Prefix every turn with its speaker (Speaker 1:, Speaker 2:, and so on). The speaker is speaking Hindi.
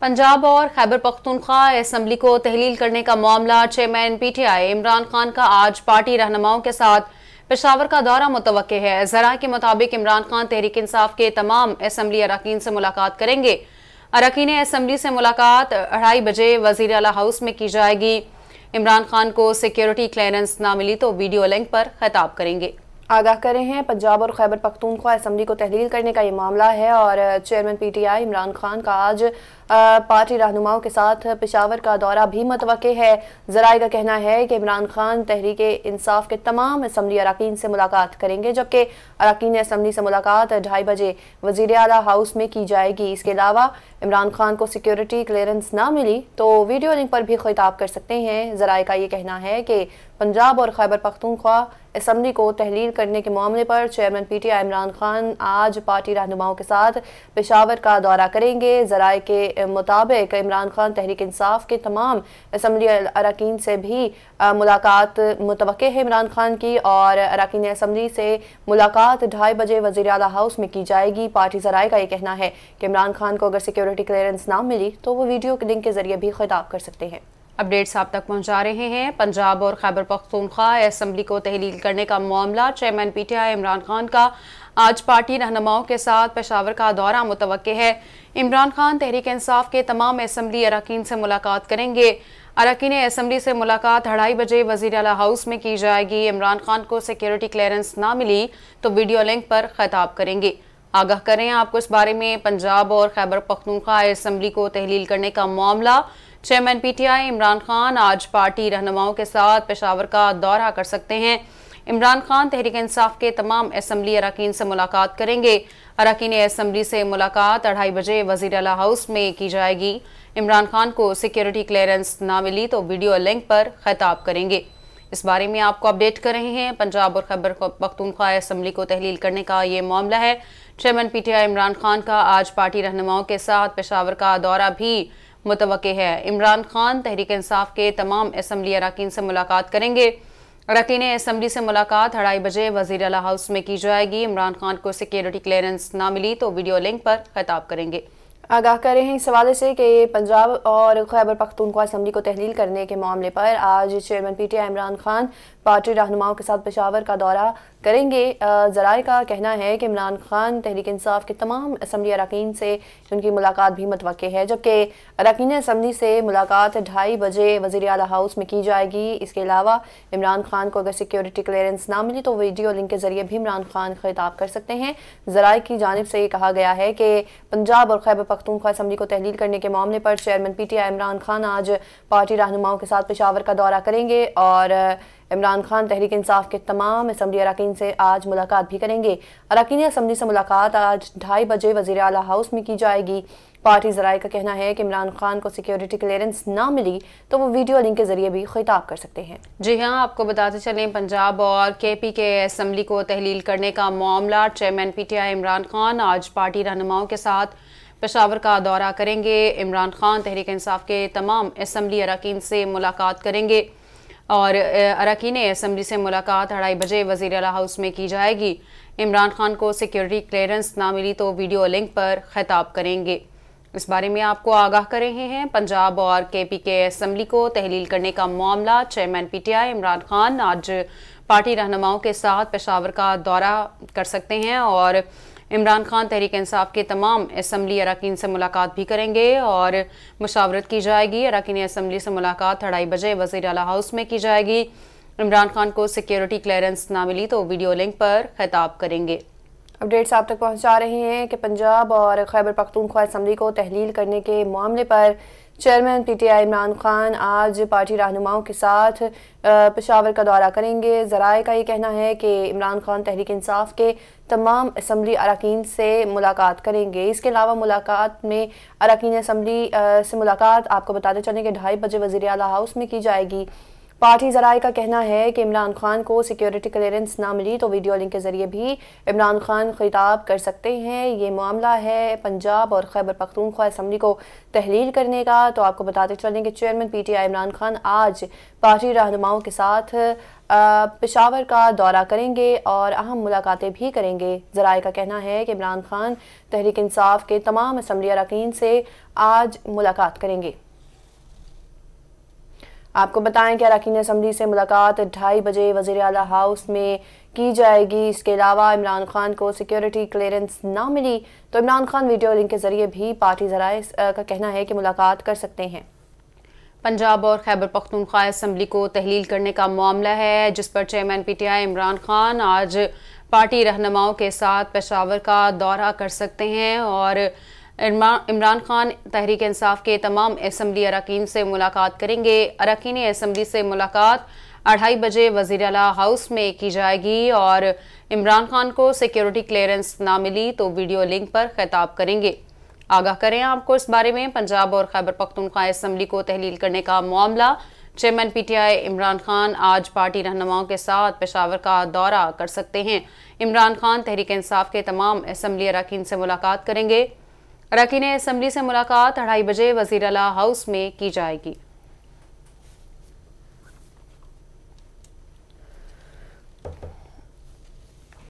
Speaker 1: पंजाब और खैबर पख्तनख्वा असम्बली को तहलील करने का मामला चेयरमैन पीटीआई इमरान खान का आज पार्टी रहनुमाओं के साथ पेशावर का दौरा मुतव है जरा के मुताबिक इमरान खान तहरीक इंसाफ के तमाम असम्बली अरकान से मुलाकात करेंगे अरकान असम्बली से मुलाकात अढ़ाई बजे वजीर अला हाउस में की जाएगी इमरान खान को सिक्योरिटी क्लियरेंस ना मिली तो वीडियो लिंक पर खिताब करेंगे आगाह करें हैं पंजाब और खैबर
Speaker 2: पख्तूनख्वा असम्बली को तहलील करने का ये मामला है और चेयरमैन पीटीआई इमरान खान का आज पार्टी रहनुमाओं के साथ पेशावर का दौरा भी मतव है जराये का कहना है कि इमरान खान तहरीक इंसाफ के तमाम असम्बली अरकान से मुलाकात करेंगे जबकि अरकान असम्बली से मुलाकात ढाई बजे वजीर अला हाउस में की जाएगी इसके अलावा इमरान खान को सिक्योरिटी क्लियरेंस ना मिली तो वीडियो लिंक पर भी खिताब कर सकते हैं जराये का ये कहना है कि पंजाब और खैबर पख्तूनख्वा असम्बली को तहलील करने के मामले पर chairman P T I Imran Khan आज पार्टी रहनुमाओं के साथ पेशावर का दौरा करेंगे जराये के मुताबिक इमरान खान तहरीक इंसाफ के तमाम इसम्बली अरकान से भी मुलाकात मुतव है इमरान खान की और अरकान इसम्बली से मुलाकात ढाई बजे वजी अला हाउस में की जाएगी पार्टी जराये का ये कहना है कि इमरान खान को अगर सिक्योरिटी क्लियरेंस ना
Speaker 1: मिली तो वो वीडियो लिंक के जरिए भी खिताब कर सकते हैं अपडेट्स आप तक पहुंचा रहे हैं पंजाब और खैबर पख्तूनख्वा असम्बली को तहलील करने का मामला चेयरमैन पीटीआई इमरान खान का आज पार्टी रहनुमाओं के साथ पेशावर का दौरा मुतव है इमरान खान तहरीक इंसाफ के तमाम असम्बली अरकान से मुलाकात करेंगे अरकान असम्बली से मुलाकात अढ़ाई बजे वजीर अला हाउस में की जाएगी इमरान खान को सिक्योरिटी क्लियरेंस ना मिली तो वीडियो लिंक पर खिताब करेंगे आगाह करें आपको इस बारे में पंजाब और खैबर पख्तूनख्वा असम्बली को तहलील करने का मामला चेयरमैन पीटीआई इमरान खान आज पार्टी रहनुमाओं के साथ पेशावर का दौरा कर सकते हैं इमरान खान तहरीक इंसाफ के तमाम असम्बली अरकान से मुलाकात करेंगे अरकान असम्बली से मुलाकात अढ़ाई बजे वजीर अला हाउस में की जाएगी इमरान खान को सिक्योरिटी क्लियरेंस ना मिली तो वीडियो लिंक पर खिताब करेंगे इस बारे में आपको अपडेट कर रहे हैं पंजाब और खैबर पख्तूनख्वा असम्बली को तहलील करने का ये मामला है चेयरमैन पीटीआई इमरान खान का आज पार्टी रहनुमाओं के साथ पेशावर का दौरा भी मुतव है इमरान खान तहरीक इंसाफ के तमाम असम्बली अरकान से मुलाकात करेंगे अरकान असम्बली से मुलाकात अढ़ाई बजे वजीर अला हाउस में की जाएगी इमरान खान को सिक्योरिटी क्लियरेंस ना मिली तो वीडियो लिंक पर खिताब करेंगे
Speaker 2: आगाह कर रहे हैं इस हवाले से कि पंजाब और खैबर पख्तूनख्वा असम्बली को तहलील करने के मामले पर आज chairman P T I Imran Khan party रहनुमाओं के साथ पेशावर का दौरा करेंगे जराए का कहना है कि इमरान खान तहरीक इंसाफ के तमाम असम्बली अरकान से उनकी मुलाकात भी मतवक़ है जबकि अरकान असम्बली से मुलाकात ढाई बजे वजी अला हाउस में की जाएगी इसके अलावा इमरान खान को अगर सिक्योरिटी क्लियरेंस ना मिली तो वीडियो लिंक के ज़रिए भी इमरान खान खिताब कर सकते हैं जराए की जानब से ये कहा गया है कि पंजाब और खैब पख्तूनख्वा असम्बली को तहलील करने के मामले पर chairman P T I Imran Khan आज पार्टी रहनुमाओं के साथ पेशावर का दौरा करेंगे और इमरान खान तहरीक इंसाफ के तमाम असम्बली अरकान से आज मुलाकात भी करेंगे अरकानी असम्बली से मुलाकात आज ढाई बजे वजी अला हाउस में की जाएगी पार्टी जराये का कहना है कि इमरान खान को सिक्योरिटी क्लियरेंस ना मिली तो वो वीडियो लिंक के जरिए भी खिताब कर सकते हैं
Speaker 1: जी हाँ आपको बताते चलें पंजाब और के पी के असम्बली को तहलील करने का मामला chairman P T I Imran Khan आज पार्टी रहनुमाओं के साथ पेशावर का दौरा करेंगे इमरान खान तहरीक इंसाफ के तमाम असम्बली अरकान से मुलाकात करेंगे और अरकान असम्बली से मुलाकात अढ़ाई बजे वजीर अला हाउस में की जाएगी इमरान खान को सिक्योरिटी क्लियरेंस ना मिली तो वीडियो लिंक पर खिताब करेंगे इस बारे में आपको आगाह कर रहे हैं पंजाब और के पी के असम्बली को तहलील करने का मामला chairman P T I Imran Khan आज पार्टी रहनुमाओं के साथ पेशावर का दौरा कर सकते हैं और इमरान खान तहरीक इंसाफ के तमाम इसम्बली अरकान से मुलाकात भी करेंगे और मशावरत की जाएगी अरकान इसम्बली से मुलाकात अढ़ाई बजे वजी अला हाउस में की जाएगी इमरान खान को सिक्योरिटी क्लियरेंस ना मिली तो वीडियो लिंक पर खिताब करेंगे अपडेट्स आप तक पहुंचा रहे हैं कि पंजाब और खैबर पख्तूनख्वा इसम्बली को तहलील करने के मामले
Speaker 2: पर चेयरमैन पीटीआई इमरान खान आज पार्टी रहनुमाओं के साथ पेशावर का दौरा करेंगे जराए का ये कहना है कि इमरान खान तहरीक इंसाफ के तमाम असम्बली अरकान से मुलाकात करेंगे इसके अलावा मुलाकात में अरकान असम्बली से मुलाकात आपको बताते चलें कि ढाई बजे वजीर अला हाउस में की जाएगी पार्टी जराए का कहना है कि इमरान खान को सिक्योरिटी क्लियरेंस ना मिली तो वीडियो लिंक के ज़रिए भी इमरान खान खिताब कर सकते हैं ये मामला है पंजाब और खैबर पख्तूनख्वा असम्बली को तहलील करने का तो आपको बताते चलें कि chairman P T I Imran Khan आज पार्टी रहनुमाओं के साथ पेशावर का दौरा करेंगे और अहम मुलाकातें भी करेंगे जराए का कहना है कि इमरान खान तहरीक इंसाफ के तमाम असम्बली अरकान से आज मुलाकात करेंगे आपको बताएं कि अरकान असम्बली से मुलाकात ढाई बजे वज़ी अला हाउस में की जाएगी इसके अलावा इमरान खान को सिक्योरिटी क्लियरेंस ना मिली तो इमरान खान वीडियो लिंक के जरिए भी पार्टी जराए का कहना है कि
Speaker 1: मुलाकात कर सकते हैं पंजाब और खैबर पख्तनख्वा असम्बली को तहलील करने का मामला है जिस पर chairman P T I Imran Khan आज पार्टी रहनुमाओं के साथ पेशावर का दौरा कर सकते हैं और इमरान खान तहरीक इंसाफ के तमाम असम्बली अरकान से मुलाकात करेंगे अरकान असम्बली से मुलाकात अढ़ाई बजे वजीर अला हाउस में की जाएगी और इमरान खान को सिक्योरिटी क्लियरेंस ना मिली तो वीडियो लिंक पर खिताब करेंगे आगाह करें आपको इस बारे में पंजाब और खैबर पख्तनख्वा असम्बली को तहलील करने का मामला चेयरमैन पीटीआई इमरान खान आज पार्टी रहनुमाओं के साथ पेशावर का दौरा कर सकते हैं इमरान खान तहरीक इंसाफ के तमाम असम्बली अरकान से मुलाकात करेंगे अरकिन असम्बली से मुलाकात अढ़ाई बजे वजीर अला हाउस में की जाएगी